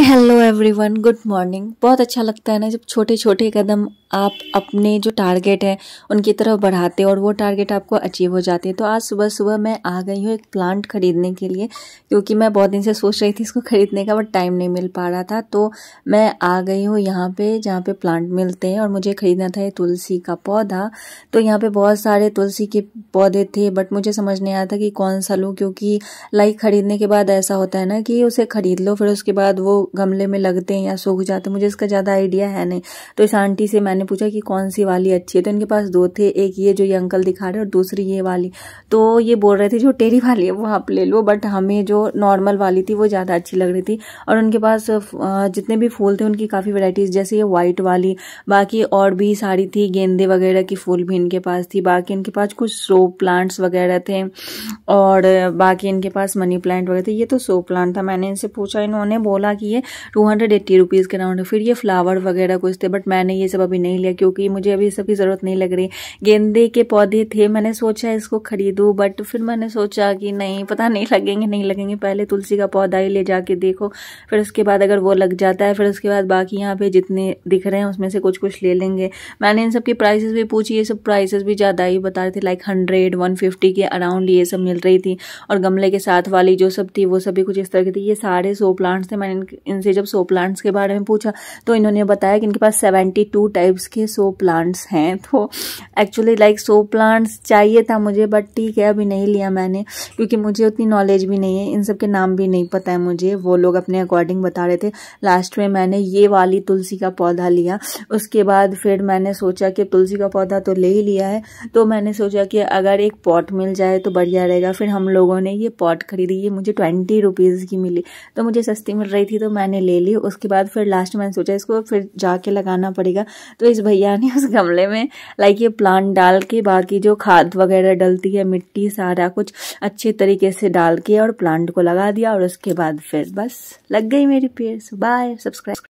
hello everyone good morning बहुत अच्छा लगता है ना जब छोटे छोटे कदम आप अपने जो टारगेट है उनकी तरफ बढ़ाते और वो टारगेट आपको अचीव हो जाते हैं तो आज सुबह सुबह मैं आ गई हूँ एक प्लांट ख़रीदने के लिए क्योंकि मैं बहुत दिन से सोच रही थी इसको ख़रीदने का बट टाइम नहीं मिल पा रहा था तो मैं आ गई हूँ यहाँ पे जहाँ पे प्लांट मिलते हैं और मुझे ख़रीदना था ये तुलसी का पौधा तो यहाँ पर बहुत सारे तुलसी के पौधे थे बट मुझे समझ नहीं आया था कि कौन सा लूँ क्योंकि लाइक ख़रीदने के बाद ऐसा होता है ना कि उसे ख़रीद लो फिर उसके बाद वो गमले में लगते हैं या सूख जाते मुझे इसका ज़्यादा आइडिया है नहीं तो इस आंटी से मैंने मैंने पूछा कि कौन सी वाली अच्छी है तो इनके पास दो थे एक ये जो ये अंकल दिखा रहे और दूसरी ये वाली तो ये बोल रहे थे जो टेरी वाली है वो आप ले लो बट हमें जो नॉर्मल वाली थी वो ज़्यादा अच्छी लग रही थी और उनके पास जितने भी फूल थे उनकी काफ़ी वेराइटीज़ जैसे ये व्हाइट वाली बाकी और भी साड़ी थी गेंदे वगैरह की फूल भी इनके पास थी बाकी इनके पास कुछ सो प्लांट्स वगैरह थे और बाकी इनके पास मनी प्लांट वगैरह थे ये तो सो प्लांट था मैंने इनसे पूछा इन्होंने बोला कि ये टू हंड्रेड एट्टी रुपीज़ के राउंड फिर ये फ्लावर वगैरह कुछ थे बट मैंने ये सब अभी नहीं नहीं लिया क्योंकि मुझे अभी सब की ज़रूरत नहीं लग रही गेंदे के पौधे थे मैंने सोचा इसको खरीदू बट फिर मैंने सोचा कि नहीं पता नहीं लगेंगे नहीं लगेंगे पहले तुलसी का पौधा ही ले जाके देखो फिर उसके बाद अगर वो लग जाता है फिर उसके बाद बाकी यहाँ पे जितने दिख रहे हैं उसमें से कुछ कुछ ले लेंगे मैंने इन सबकी प्राइसेस भी पूछी ये सब प्राइसेस भी ज़्यादा ही बता रहे थे लाइक हंड्रेड वन फिफ्टी के अराउंड ये सब मिल रही थी और गमले के साथ वाली जो सब थी वो सभी कुछ इस तरह की थी ये सारे सो प्लांट्स थे मैंने इनसे जब सो प्लांट्स के बारे में पूछा तो इन्होंने बताया कि इनके पास सेवेंटी टू टाइप टाइप्स के सो प्लांट्स हैं तो एक्चुअली लाइक सो प्लांट्स चाहिए था मुझे बट ठीक है अभी नहीं लिया मैंने क्योंकि मुझे उतनी नॉलेज भी नहीं है इन सब के नाम भी नहीं पता है मुझे वो लोग अपने अकॉर्डिंग बता रहे थे लास्ट में मैंने ये वाली तुलसी का पौधा लिया उसके बाद फिर मैंने सोचा कि तुलसी का पौधा तो ले ही लिया है तो मैंने सोचा कि अगर एक पॉट मिल जाए तो बढ़िया रहेगा फिर हम लोगों ने ये पॉट खरीदी ये मुझे ट्वेंटी रुपीज़ की मिली तो मुझे सस्ती मिल रही थी तो मैंने ले ली उसके बाद फिर लास्ट मैंने सोचा इसको फिर जाके लगाना पड़ेगा तो इस भैया ने उस गमले में लाइक ये प्लांट डाल के बाकी जो खाद वगैरह डलती है मिट्टी सारा कुछ अच्छे तरीके से डाल के और प्लांट को लगा दिया और उसके बाद फिर बस लग गई मेरी पेड़ बाय सब्सक्राइब